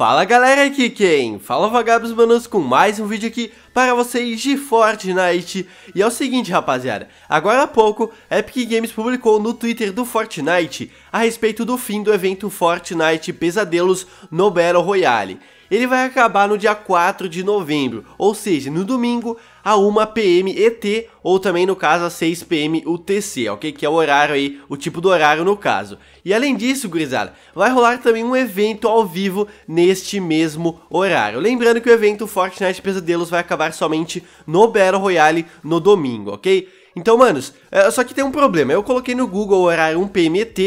Fala galera, aqui quem? Fala vagabos manos com mais um vídeo aqui para vocês de Fortnite E é o seguinte rapaziada, agora há pouco Epic Games publicou no Twitter do Fortnite A respeito do fim do evento Fortnite Pesadelos no Battle Royale ele vai acabar no dia 4 de novembro, ou seja, no domingo, a 1 PM ET, ou também no caso a 6 PM UTC, ok? Que é o horário aí, o tipo do horário no caso. E além disso, gurizada, vai rolar também um evento ao vivo neste mesmo horário. Lembrando que o evento Fortnite Pesadelos vai acabar somente no Battle Royale no domingo, ok? Então, manos, é, só que tem um problema. Eu coloquei no Google o horário 1 PM ET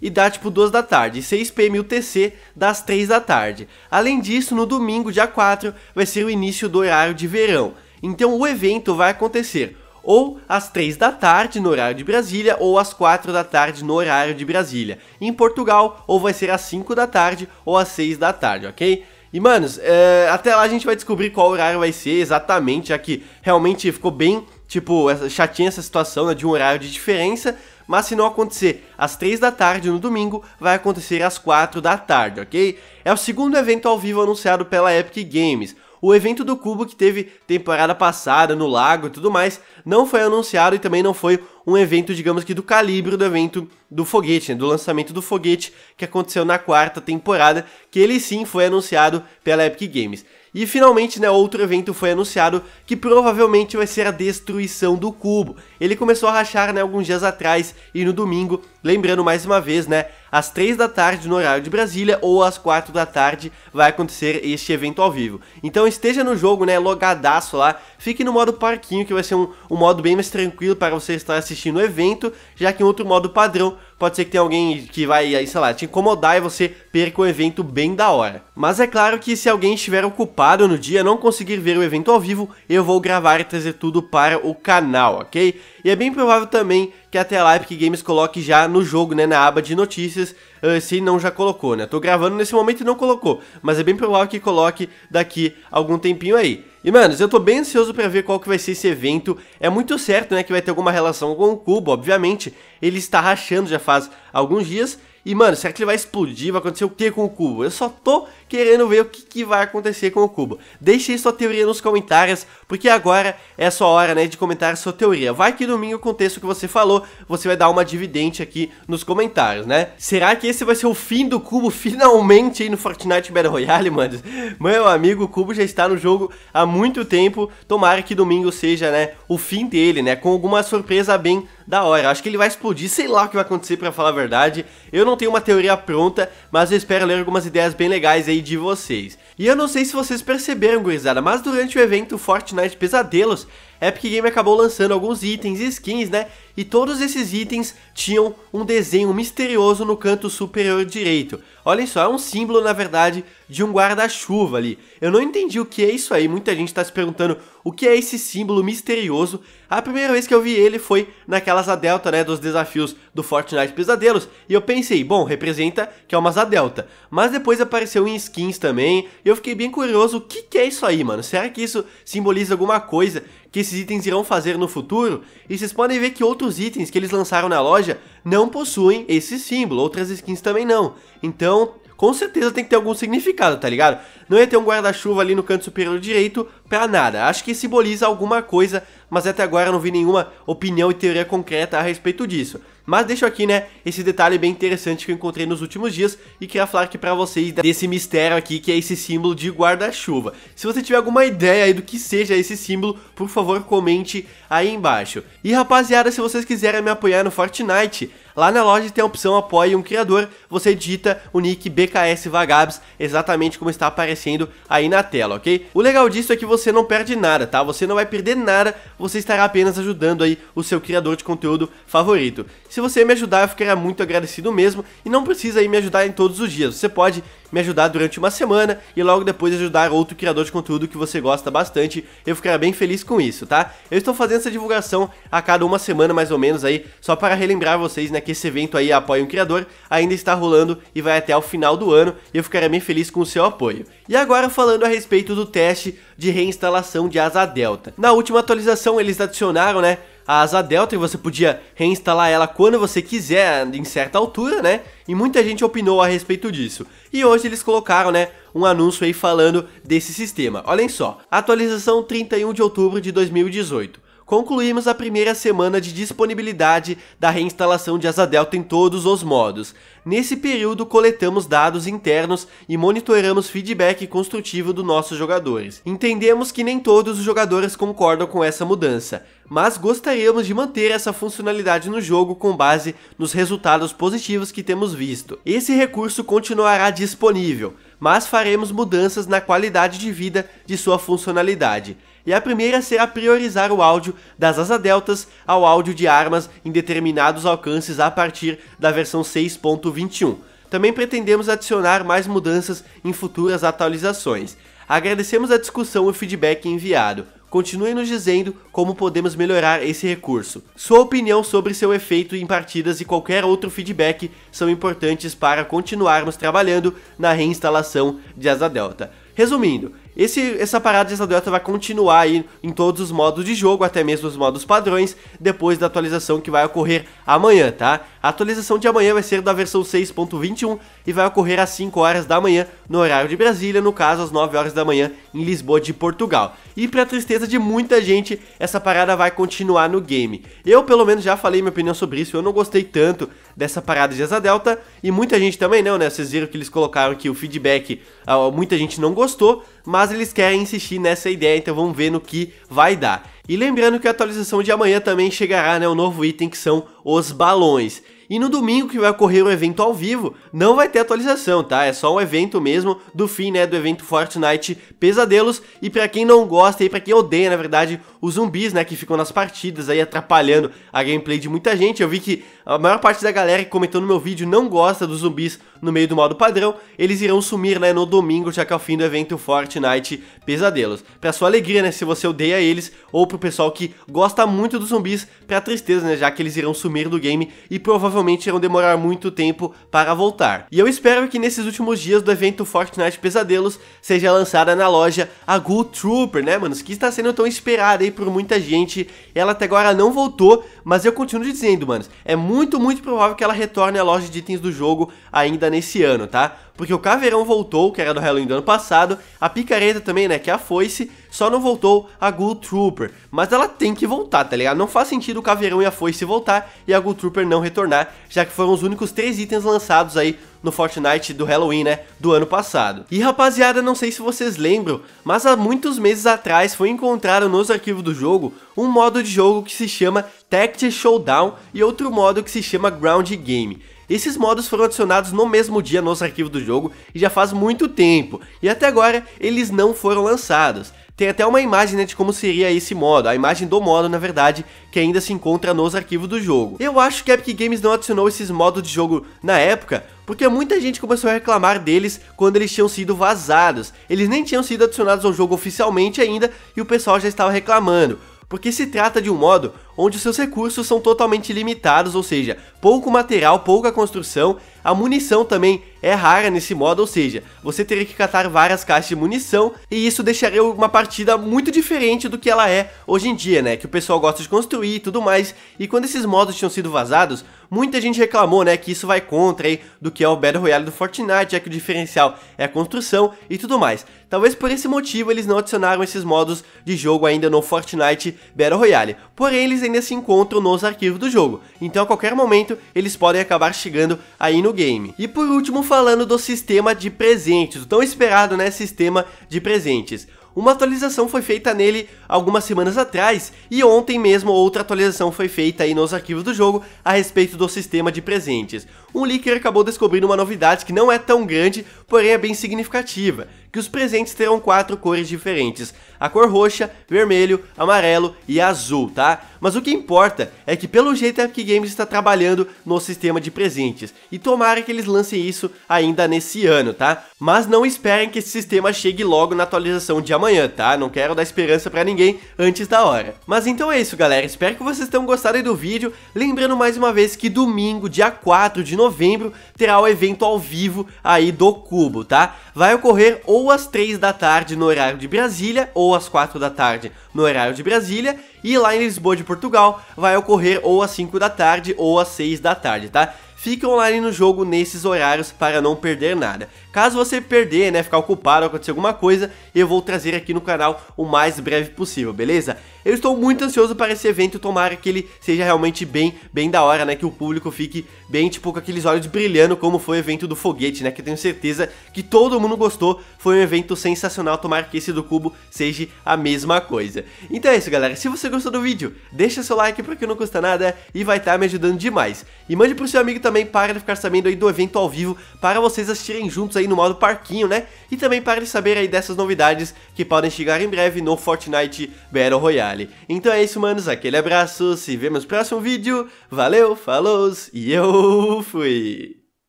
e dá tipo 2 da tarde, 6 PM UTC das 3 da tarde. Além disso, no domingo, dia 4, vai ser o início do horário de verão. Então o evento vai acontecer ou às 3 da tarde no horário de Brasília ou às 4 da tarde no horário de Brasília. Em Portugal, ou vai ser às 5 da tarde ou às 6 da tarde, ok? E, manos, é, até lá a gente vai descobrir qual horário vai ser exatamente, já que realmente ficou bem, tipo, essa, chatinha essa situação né, de um horário de diferença. Mas se não acontecer às 3 da tarde no domingo, vai acontecer às 4 da tarde, ok? É o segundo evento ao vivo anunciado pela Epic Games o evento do Cubo que teve temporada passada no lago e tudo mais, não foi anunciado e também não foi um evento, digamos que do calibre do evento do foguete, né, do lançamento do foguete que aconteceu na quarta temporada, que ele sim foi anunciado pela Epic Games. E finalmente, né, outro evento foi anunciado que provavelmente vai ser a destruição do cubo. Ele começou a rachar, né, alguns dias atrás e no domingo Lembrando mais uma vez, né? Às 3 da tarde no horário de Brasília ou às 4 da tarde vai acontecer este evento ao vivo. Então esteja no jogo, né? Logadaço lá. Fique no modo parquinho, que vai ser um, um modo bem mais tranquilo para você estar assistindo o evento, já que em outro modo padrão pode ser que tenha alguém que vai, aí, sei lá, te incomodar e você perca o evento bem da hora. Mas é claro que se alguém estiver ocupado no dia, não conseguir ver o evento ao vivo, eu vou gravar e trazer tudo para o canal, ok? E é bem provável também que até lá a Epic Games coloque já no jogo, né, na aba de notícias, uh, se não já colocou, né? Tô gravando nesse momento e não colocou, mas é bem provável que coloque daqui algum tempinho aí. E, manos, eu tô bem ansioso para ver qual que vai ser esse evento. É muito certo, né, que vai ter alguma relação com o Cubo, obviamente. Ele está rachando já faz alguns dias, e, mano, será que ele vai explodir? Vai acontecer o que com o cubo? Eu só tô querendo ver o que, que vai acontecer com o cubo. Deixe aí sua teoria nos comentários, porque agora é a sua hora, né, de comentar a sua teoria. Vai que domingo aconteça o que você falou, você vai dar uma dividente aqui nos comentários, né? Será que esse vai ser o fim do cubo finalmente aí no Fortnite Battle Royale, mano? Meu amigo, o cubo já está no jogo há muito tempo. Tomara que domingo seja, né, o fim dele, né, com alguma surpresa bem da hora. Acho que ele vai explodir, sei lá o que vai acontecer para falar a verdade. Eu não tenho uma teoria pronta, mas eu espero ler algumas ideias bem legais aí de vocês. E eu não sei se vocês perceberam, gurizada, mas durante o evento Fortnite Pesadelos, Epic Game acabou lançando alguns itens e skins, né? E todos esses itens tinham um desenho misterioso no canto superior direito. Olha só, é um símbolo, na verdade, de um guarda-chuva ali. Eu não entendi o que é isso aí, muita gente está se perguntando o que é esse símbolo misterioso. A primeira vez que eu vi ele foi naquela asa delta, né, dos desafios do Fortnite Pesadelos, e eu pensei, bom, representa que é uma asa delta. Mas depois apareceu em skins também, e eu fiquei bem curioso, o que, que é isso aí, mano? Será que isso simboliza alguma coisa? que esses itens irão fazer no futuro, e vocês podem ver que outros itens que eles lançaram na loja não possuem esse símbolo, outras skins também não. Então, com certeza tem que ter algum significado, tá ligado? Não ia ter um guarda-chuva ali no canto superior direito pra nada. Acho que simboliza alguma coisa, mas até agora eu não vi nenhuma opinião e teoria concreta a respeito disso. Mas deixo aqui, né, esse detalhe bem interessante que eu encontrei nos últimos dias e queria falar aqui pra vocês desse mistério aqui que é esse símbolo de guarda-chuva. Se você tiver alguma ideia aí do que seja esse símbolo, por favor, comente aí embaixo. E rapaziada, se vocês quiserem me apoiar no Fortnite, Lá na loja tem a opção Apoie um Criador, você digita o nick BKS Vagabs, exatamente como está aparecendo aí na tela, ok? O legal disso é que você não perde nada, tá? Você não vai perder nada, você estará apenas ajudando aí o seu criador de conteúdo favorito. Se você me ajudar, eu ficaria muito agradecido mesmo. E não precisa aí me ajudar em todos os dias. Você pode me ajudar durante uma semana e logo depois ajudar outro criador de conteúdo que você gosta bastante. Eu ficaria bem feliz com isso, tá? Eu estou fazendo essa divulgação a cada uma semana mais ou menos aí, só para relembrar vocês, né, que esse evento aí apoia um criador, ainda está rolando e vai até o final do ano. E eu ficaria bem feliz com o seu apoio. E agora falando a respeito do teste de reinstalação de asa delta. Na última atualização eles adicionaram, né, a asa delta e você podia reinstalar ela quando você quiser, em certa altura, né? E muita gente opinou a respeito disso. E hoje eles colocaram, né, um anúncio aí falando desse sistema. Olhem só, atualização 31 de outubro de 2018 concluímos a primeira semana de disponibilidade da reinstalação de Asa Delta em todos os modos. Nesse período, coletamos dados internos e monitoramos feedback construtivo dos nossos jogadores. Entendemos que nem todos os jogadores concordam com essa mudança, mas gostaríamos de manter essa funcionalidade no jogo com base nos resultados positivos que temos visto. Esse recurso continuará disponível, mas faremos mudanças na qualidade de vida de sua funcionalidade e a primeira será priorizar o áudio das asa deltas ao áudio de armas em determinados alcances a partir da versão 6.21. Também pretendemos adicionar mais mudanças em futuras atualizações. Agradecemos a discussão e o feedback enviado. Continue nos dizendo como podemos melhorar esse recurso. Sua opinião sobre seu efeito em partidas e qualquer outro feedback são importantes para continuarmos trabalhando na reinstalação de Asa Delta. Resumindo, esse, essa parada dessa Delta vai continuar aí em todos os modos de jogo, até mesmo os modos padrões, depois da atualização que vai ocorrer amanhã, tá? A atualização de amanhã vai ser da versão 6.21 e vai ocorrer às 5 horas da manhã no horário de Brasília, no caso às 9 horas da manhã em Lisboa de Portugal. E para tristeza de muita gente, essa parada vai continuar no game. Eu pelo menos já falei minha opinião sobre isso, eu não gostei tanto dessa parada de Asa Delta e muita gente também não, né? Vocês viram que eles colocaram que o feedback, ah, muita gente não gostou, mas mas eles querem insistir nessa ideia, então vamos ver no que vai dar. E lembrando que a atualização de amanhã também chegará, né, o novo item que são os balões. E no domingo que vai ocorrer um evento ao vivo, não vai ter atualização, tá? É só um evento mesmo do fim, né, do evento Fortnite Pesadelos. E para quem não gosta e para quem odeia, na verdade, os zumbis, né, que ficam nas partidas aí atrapalhando a gameplay de muita gente. Eu vi que a maior parte da galera que comentou no meu vídeo não gosta dos zumbis no meio do modo padrão. Eles irão sumir, né, no domingo, já que é o fim do evento Fortnite Pesadelos. Para sua alegria, né, se você odeia eles ou pro pessoal que gosta muito dos zumbis, para tristeza, né, já que eles irão sumir do game e provavelmente provavelmente irão demorar muito tempo para voltar. E eu espero que nesses últimos dias do evento Fortnite Pesadelos seja lançada na loja a Ghoul Trooper, né, manos? Que está sendo tão esperada aí por muita gente. Ela até agora não voltou, mas eu continuo dizendo, manos, é muito, muito provável que ela retorne à loja de itens do jogo ainda nesse ano, tá? porque o caveirão voltou, que era do Halloween do ano passado, a picareta também, né, que é a foice, só não voltou a Ghoul Trooper, mas ela tem que voltar, tá ligado? Não faz sentido o caveirão e a foice voltar e a Ghoul Trooper não retornar, já que foram os únicos três itens lançados aí no Fortnite do Halloween, né, do ano passado. E rapaziada, não sei se vocês lembram, mas há muitos meses atrás foi encontrado nos arquivos do jogo um modo de jogo que se chama Tactics Showdown e outro modo que se chama Ground Game. Esses modos foram adicionados no mesmo dia nos arquivos do jogo e já faz muito tempo, e até agora eles não foram lançados. Tem até uma imagem né, de como seria esse modo, a imagem do modo na verdade, que ainda se encontra nos arquivos do jogo. Eu acho que a Epic Games não adicionou esses modos de jogo na época, porque muita gente começou a reclamar deles quando eles tinham sido vazados. Eles nem tinham sido adicionados ao jogo oficialmente ainda e o pessoal já estava reclamando porque se trata de um modo onde seus recursos são totalmente limitados, ou seja, pouco material, pouca construção, a munição também é rara nesse modo, ou seja, você teria que catar várias caixas de munição e isso deixaria uma partida muito diferente do que ela é hoje em dia, né, que o pessoal gosta de construir e tudo mais, e quando esses modos tinham sido vazados, Muita gente reclamou, né, que isso vai contra aí do que é o Battle Royale do Fortnite, já é que o diferencial é a construção e tudo mais. Talvez por esse motivo eles não adicionaram esses modos de jogo ainda no Fortnite Battle Royale. Porém, eles ainda se encontram nos arquivos do jogo. Então, a qualquer momento, eles podem acabar chegando aí no game. E por último, falando do sistema de presentes, o tão esperado, né, sistema de presentes. Uma atualização foi feita nele algumas semanas atrás e ontem mesmo outra atualização foi feita aí nos arquivos do jogo a respeito do sistema de presentes. Um leaker acabou descobrindo uma novidade que não é tão grande, porém é bem significativa, que os presentes terão quatro cores diferentes: a cor roxa, vermelho, amarelo e azul, tá? Mas o que importa é que pelo jeito a Epic Games está trabalhando no sistema de presentes, e tomara que eles lancem isso ainda nesse ano, tá? Mas não esperem que esse sistema chegue logo na atualização de amanhã, tá? Não quero dar esperança para ninguém antes da hora. Mas então é isso, galera. Espero que vocês tenham gostado do vídeo. Lembrando mais uma vez que domingo, dia 4 de novembro, terá o evento ao vivo aí do Cubo, tá? Vai ocorrer ou ou às 3 da tarde no horário de Brasília, ou às 4 da tarde no horário de Brasília, e lá em Lisboa de Portugal vai ocorrer ou às 5 da tarde ou às 6 da tarde, tá? Fica online no jogo nesses horários para não perder nada. Caso você perder, né, ficar ocupado, acontecer alguma coisa, eu vou trazer aqui no canal o mais breve possível, beleza? Eu estou muito ansioso para esse evento, tomara que ele seja realmente bem, bem da hora, né, que o público fique bem, tipo, com aqueles olhos brilhando, como foi o evento do foguete, né, que eu tenho certeza que todo mundo gostou, foi um evento sensacional, tomara que esse do cubo seja a mesma coisa. Então é isso, galera, se você gostou do vídeo, deixa seu like porque não custa nada e vai estar tá me ajudando demais. E mande pro seu amigo também para ele ficar sabendo aí do evento ao vivo, para vocês assistirem juntos aí aí no modo parquinho, né? E também para ele saber aí dessas novidades que podem chegar em breve no Fortnite Battle Royale. Então é isso, manos, aquele abraço, se vemos no próximo vídeo, valeu, falou e eu fui!